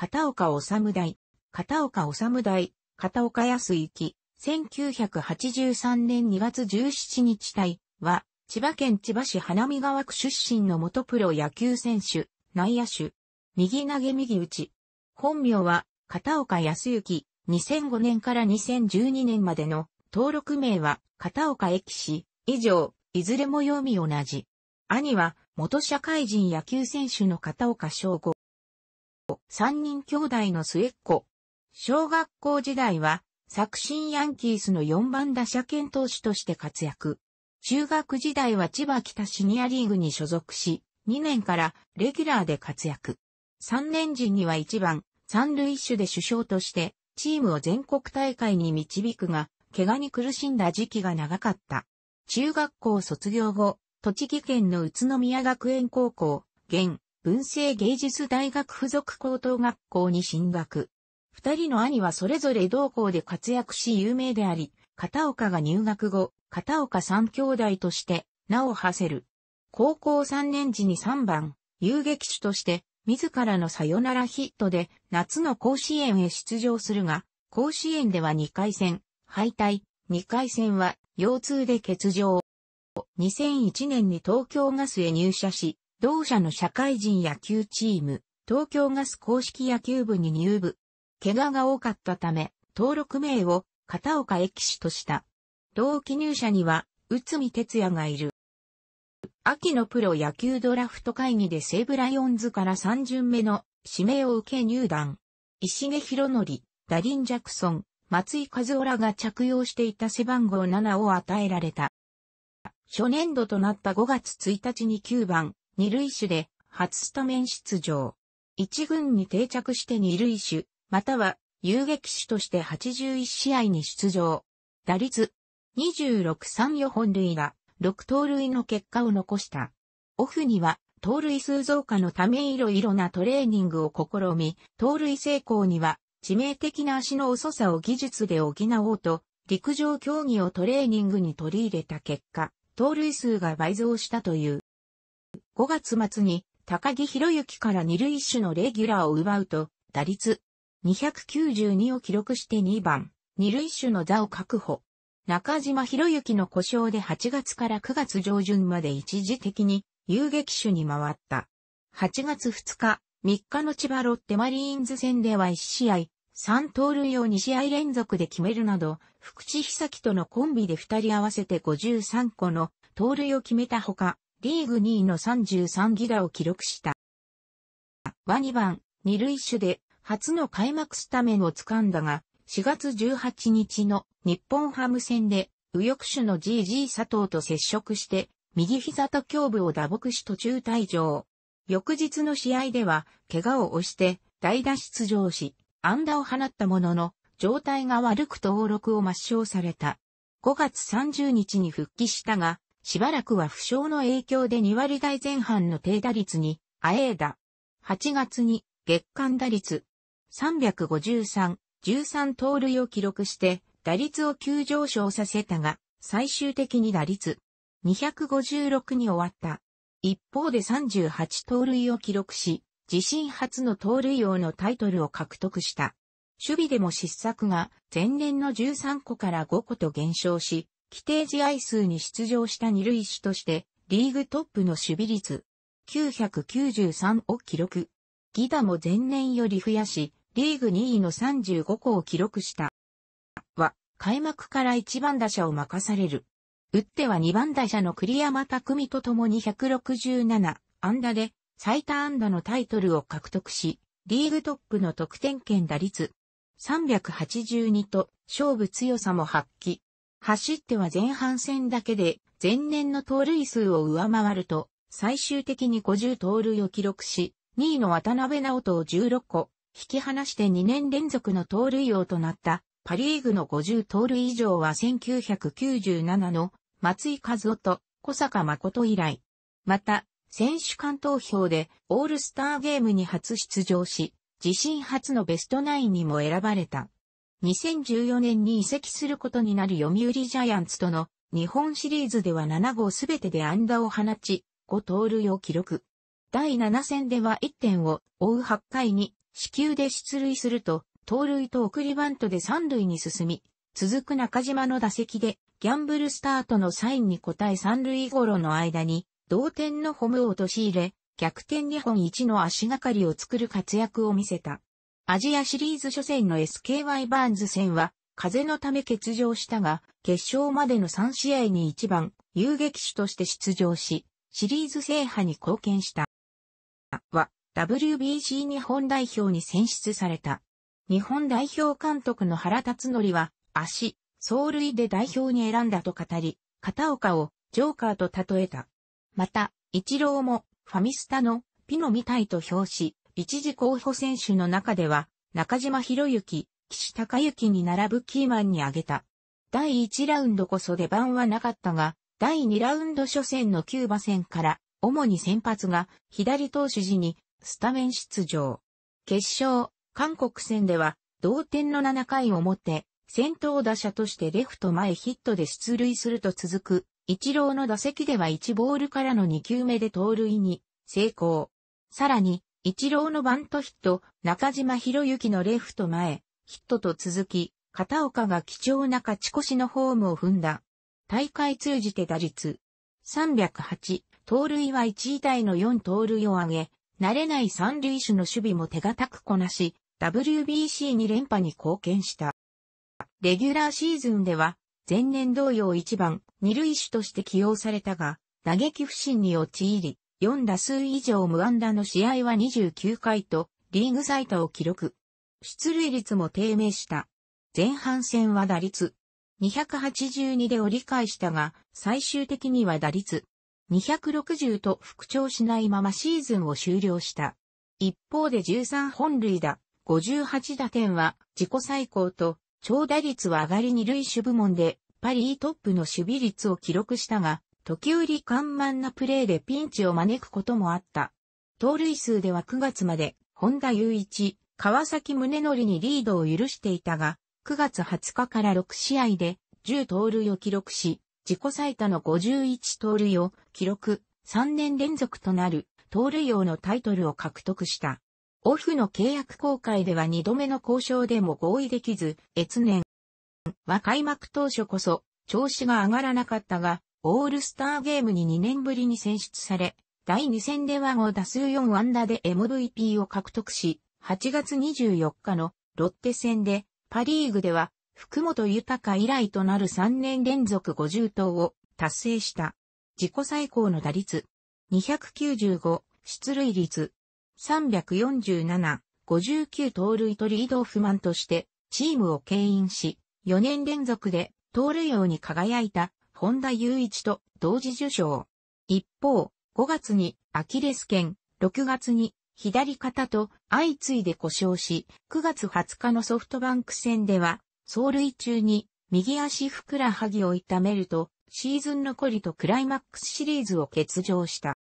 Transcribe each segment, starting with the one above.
片岡治大、片岡治大、片岡康幸、1983年2月17日隊は、千葉県千葉市花見川区出身の元プロ野球選手、内野手、右投げ右打ち。本名は、片岡康幸、2005年から2012年までの登録名は、片岡駅氏、以上、いずれも読み同じ。兄は、元社会人野球選手の片岡翔吾。三人兄弟の末っ子。小学校時代は、作新ヤンキースの4番打者兼投手として活躍。中学時代は千葉北シニアリーグに所属し、2年からレギュラーで活躍。3年時には1番、三塁手で首相として、チームを全国大会に導くが、怪我に苦しんだ時期が長かった。中学校卒業後、栃木県の宇都宮学園高校、現、文政芸術大学附属高等学校に進学。二人の兄はそれぞれ同校で活躍し有名であり、片岡が入学後、片岡三兄弟として名を馳せる。高校三年時に三番、遊撃手として、自らのさよならヒットで夏の甲子園へ出場するが、甲子園では2回戦、敗退、2回戦は腰痛で欠場。2001年に東京ガスへ入社し、同社の社会人野球チーム、東京ガス公式野球部に入部。怪我が多かったため、登録名を片岡駅士とした。同期入社には、内海哲也がいる。秋のプロ野球ドラフト会議で西武ライオンズから3巡目の指名を受け入団。石毛博則、ダリン・ジャクソン、松井和夫らが着用していた背番号7を与えられた。初年度となった5月1日に9番、二塁手で初スタメン出場。一軍に定着して二塁手、または遊撃手として81試合に出場。打率26-34本塁打、6盗塁の結果を残した。オフには、盗塁数増加のためいろいろなトレーニングを試み、盗塁成功には、致命的な足の遅さを技術で補おうと、陸上競技をトレーニングに取り入れた結果、盗塁数が倍増したという。5月末に高木博之から二塁手のレギュラーを奪うと、打率292を記録して2番、二塁手の座を確保。中島博之の故障で8月から9月上旬まで一時的に遊撃手に回った。8月2日、3日の千葉ロッテマリーンズ戦では1試合、3盗塁を2試合連続で決めるなど、福地久樹とのコンビで2人合わせて53個の盗塁を決めたほか、リーグ2位の33ギガを記録した。ニバ番、二塁手で初の開幕スタメンを掴んだが、4月18日の日本ハム戦で右翼手の GG 佐藤と接触して、右膝と胸部を打撲し途中退場。翌日の試合では、怪我を押して、代打出場し、安打を放ったものの、状態が悪く登録を抹消された。5月30日に復帰したが、しばらくは負傷の影響で2割台前半の低打率に、あえいだ。8月に月間打率353、13盗塁を記録して、打率を急上昇させたが、最終的に打率256に終わった。一方で38盗塁を記録し、自身初の盗塁王のタイトルを獲得した。守備でも失策が前年の13個から5個と減少し、規定試合数に出場した二塁手として、リーグトップの守備率、993を記録。ギダも前年より増やし、リーグ2位の35個を記録した。は、開幕から1番打者を任される。打っては2番打者の栗山匠と共に167安打で最多安打のタイトルを獲得し、リーグトップの得点圏打率382と勝負強さも発揮。走っては前半戦だけで前年の盗塁数を上回ると、最終的に50盗塁を記録し、2位の渡辺直人を16個、引き離して2年連続の盗塁王となった、パリーグの50盗塁以上は1997の松井和夫と小坂誠以来。また、選手間投票でオールスターゲームに初出場し、自身初のベストナインにも選ばれた。2014年に移籍することになる読売ジャイアンツとの日本シリーズでは7号すべてで安打を放ち、5盗塁を記録。第7戦では1点を追う8回に死球で出塁すると、盗塁と送りバントで3塁に進み、続く中島の打席でギャンブルスタートのサインに応え3塁頃の間に同点のホムを落とし入れ、逆転2本1の足がかりを作る活躍を見せた。アジアシリーズ初戦の SKY バーンズ戦は、風のため欠場したが、決勝までの3試合に1番、遊撃手として出場し、シリーズ制覇に貢献した。は、WBC 日本代表に選出された。日本代表監督の原辰則は、足、走塁で代表に選んだと語り、片岡をジョーカーと例えた。また、一郎もファミスタのピノみたいと表し、一時候補選手の中では、中島博之、岸高之に並ぶキーマンに挙げた。第1ラウンドこそ出番はなかったが、第2ラウンド初戦のキューバ戦から、主に先発が左投手時にスタメン出場。決勝、韓国戦では、同点の7回表、先頭打者としてレフト前ヒットで出塁すると続く、一郎の打席では1ボールからの2球目で盗塁に成功。さらに、一郎のバントヒット、中島博之のレフト前、ヒットと続き、片岡が貴重な勝ち越しのホームを踏んだ。大会通じて打率308、盗塁は1位台の4盗塁を挙げ、慣れない三塁手の守備も手堅くこなし、w b c に連覇に貢献した。レギュラーシーズンでは、前年同様1番、二塁手として起用されたが、打撃不振に陥り、4打数以上無安打の試合は29回と、リーグ最多を記録。出塁率も低迷した。前半戦は打率282で折り返したが、最終的には打率260と復調しないままシーズンを終了した。一方で13本塁打、58打点は自己最高と、長打率は上がり二塁手部門でパリートップの守備率を記録したが、時折緩慢なプレーでピンチを招くこともあった。盗塁数では9月まで、本田雄一、川崎宗則にリードを許していたが、9月20日から6試合で10盗塁を記録し、自己最多の51盗塁を記録、3年連続となる盗塁王のタイトルを獲得した。オフの契約公開では2度目の交渉でも合意できず、越年は開幕当初こそ調子が上がらなかったが、オールスターゲームに2年ぶりに選出され、第2戦では5打数4安打で MVP を獲得し、8月24日のロッテ戦でパリーグでは福本豊以来となる3年連続50投を達成した。自己最高の打率。295、出塁率。347、59盗塁とリードオフマンとしてチームを牽引し、4年連続で盗塁王に輝いた本田雄一と同時受賞。一方、5月にアキレス腱、6月に左肩と相次いで故障し、9月20日のソフトバンク戦では、走塁中に右足ふくらはぎを痛めると、シーズン残りとクライマックスシリーズを欠場した。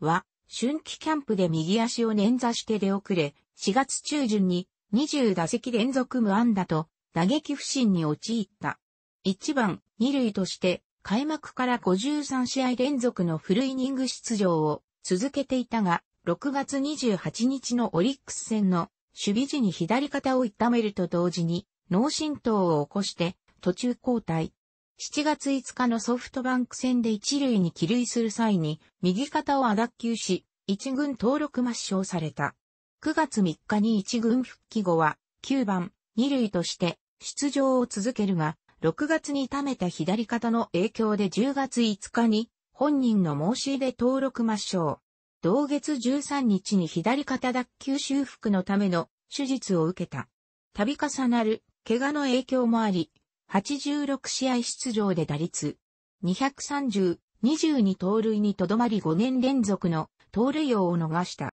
は、春季キャンプで右足を捻挫して出遅れ、4月中旬に20打席連続無安打と打撃不振に陥った。1番、2塁として開幕から53試合連続のフルイニング出場を続けていたが、6月28日のオリックス戦の守備時に左肩を痛めると同時に脳震盪を起こして途中交代。7月5日のソフトバンク戦で一塁に起塁する際に右肩を脱臼し、一軍登録抹消された。9月3日に一軍復帰後は9番、二塁として出場を続けるが、6月に痛めた左肩の影響で10月5日に本人の申し入れ登録抹消。同月13日に左肩脱臼修復のための手術を受けた。度重なる怪我の影響もあり、86試合出場で打率230、22盗塁にとどまり5年連続の盗塁王を逃した。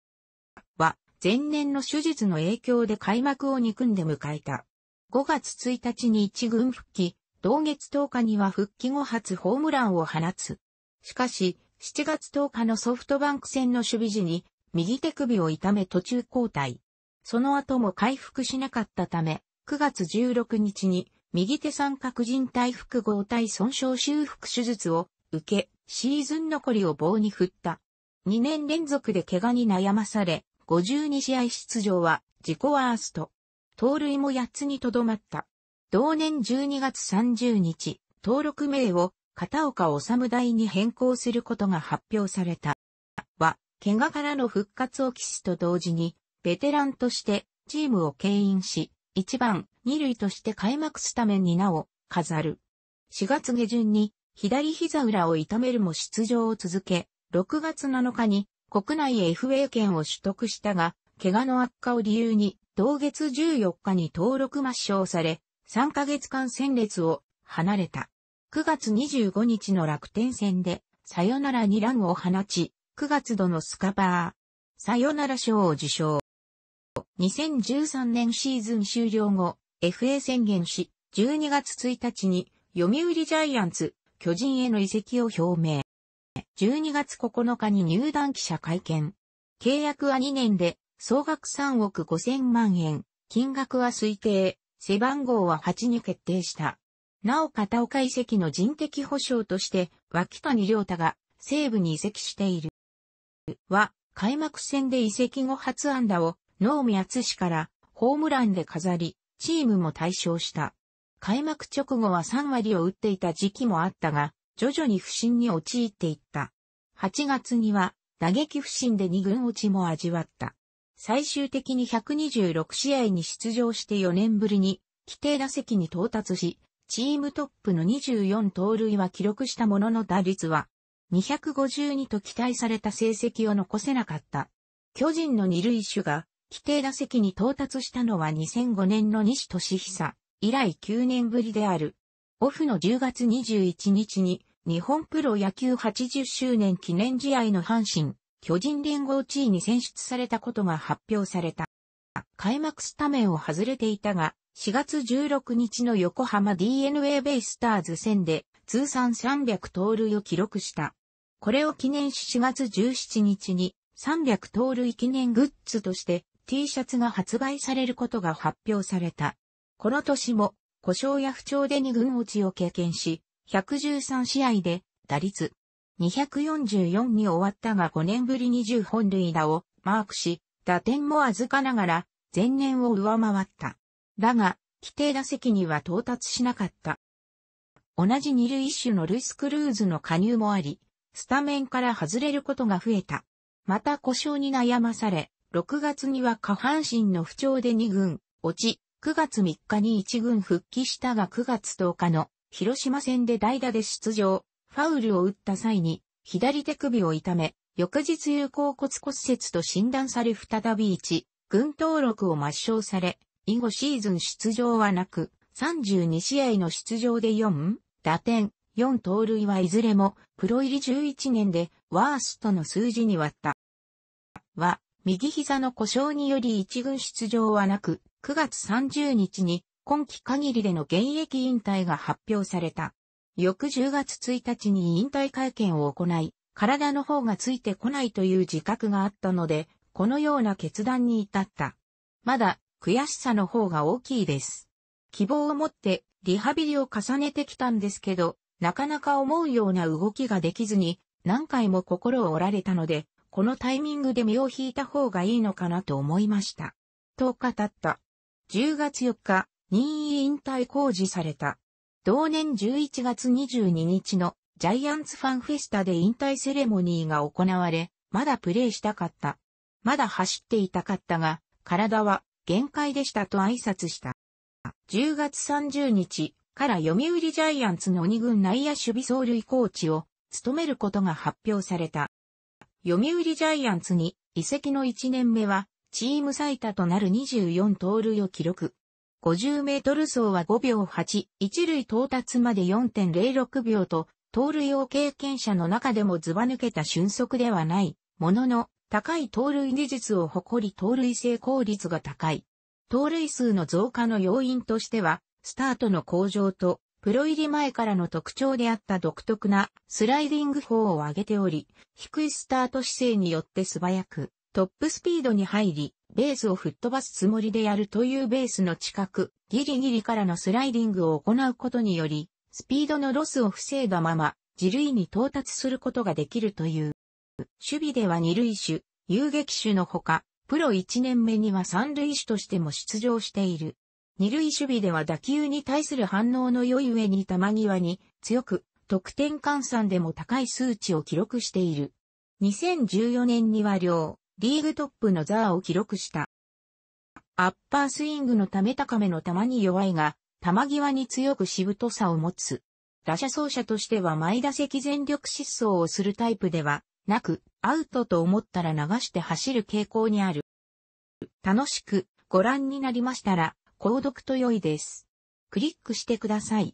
は、前年の手術の影響で開幕を憎んで迎えた。5月1日に一軍復帰、同月10日には復帰後初ホームランを放つ。しかし、7月10日のソフトバンク戦の守備時に、右手首を痛め途中交代。その後も回復しなかったため、9月16日に、右手三角靭帯複合体損傷修復手術を受け、シーズン残りを棒に振った。2年連続で怪我に悩まされ、52試合出場は自己ワースト。盗塁も8つにとどまった。同年12月30日、登録名を片岡治大に変更することが発表された。は、怪我からの復活を期すと同時に、ベテランとしてチームを牽引し、1番、2塁として開幕スタメンに名を飾る。4月下旬に左膝裏を痛めるも出場を続け、6月7日に国内 FA 権を取得したが、怪我の悪化を理由に同月14日に登録抹消され、3ヶ月間戦列を離れた。9月25日の楽天戦で、さよなら2ランを放ち、9月度のスカパー、さよなら賞を受賞。2013年シーズン終了後、FA 宣言し、12月1日に、読売ジャイアンツ、巨人への移籍を表明。12月9日に入団記者会見。契約は2年で、総額3億5000万円、金額は推定、背番号は8に決定した。なお片岡遺跡の人的保障として、脇谷良太が西部に移籍している。は、開幕戦で移籍後初安打を、能見厚氏からホームランで飾り、チームも対象した。開幕直後は3割を打っていた時期もあったが、徐々に不振に陥っていった。8月には打撃不振で2軍落ちも味わった。最終的に126試合に出場して4年ぶりに規定打席に到達し、チームトップの24盗塁は記録したものの打率は252と期待された成績を残せなかった。巨人の二塁手が規定打席に到達したのは2005年の西俊久以来9年ぶりである。オフの10月21日に日本プロ野球80周年記念試合の阪神巨人連合地位に選出されたことが発表された。開幕スタメンを外れていたが、4月16日の横浜 DNA ベイスターズ戦で通算300盗塁を記録した。これを記念し4月17日に300盗塁記念グッズとして T シャツが発売されることが発表された。この年も故障や不調で2軍落ちを経験し、113試合で打率244に終わったが5年ぶりに10本塁打をマークし、打点も預かながら前年を上回った。だが、規定打席には到達しなかった。同じ二塁手のルイス・クルーズの加入もあり、スタメンから外れることが増えた。また故障に悩まされ、6月には下半身の不調で2軍、落ち、9月3日に1軍復帰したが9月10日の広島戦で代打で出場、ファウルを打った際に、左手首を痛め、翌日有効骨骨折と診断され再び1、軍登録を抹消され、以後シーズン出場はなく、32試合の出場で4、打点、4盗塁はいずれも、プロ入り11年で、ワーストの数字に割った。は、右膝の故障により一軍出場はなく、9月30日に今季限りでの現役引退が発表された。翌10月1日に引退会見を行い、体の方がついてこないという自覚があったので、このような決断に至った。まだ、悔しさの方が大きいです。希望を持ってリハビリを重ねてきたんですけど、なかなか思うような動きができずに、何回も心を折られたので、このタイミングで身を引いた方がいいのかなと思いました。と語った。10月4日、任意引退工事された。同年11月22日のジャイアンツファンフェスタで引退セレモニーが行われ、まだプレーしたかった。まだ走っていたかったが、体は限界でしたと挨拶した。10月30日から読売ジャイアンツの2軍内野守備走塁コーチを務めることが発表された。読売ジャイアンツに移籍の1年目はチーム最多となる24盗塁を記録。50メートル走は5秒8、一塁到達まで4.06秒と、盗塁を経験者の中でもズバ抜けた俊足ではない、ものの、高い盗塁技術を誇り盗塁成功率が高い。盗塁数の増加の要因としては、スタートの向上と、プロ入り前からの特徴であった独特なスライディング法を挙げており、低いスタート姿勢によって素早く、トップスピードに入り、ベースを吹っ飛ばすつもりでやるというベースの近く、ギリギリからのスライディングを行うことにより、スピードのロスを防いだまま、自塁に到達することができるという。守備では二塁手、遊撃手のほか、プロ1年目には三塁手としても出場している。二塁守備では打球に対する反応の良い上に球際に強く、得点換算でも高い数値を記録している。2014年には両リーグトップのザーを記録した。アッパースイングのため高めの球に弱いが、球際に強くしぶとさを持つ。打者走者としては前打席全力疾走をするタイプではなく、アウトと思ったら流して走る傾向にある。楽しくご覧になりましたら、購読と良いです。クリックしてください。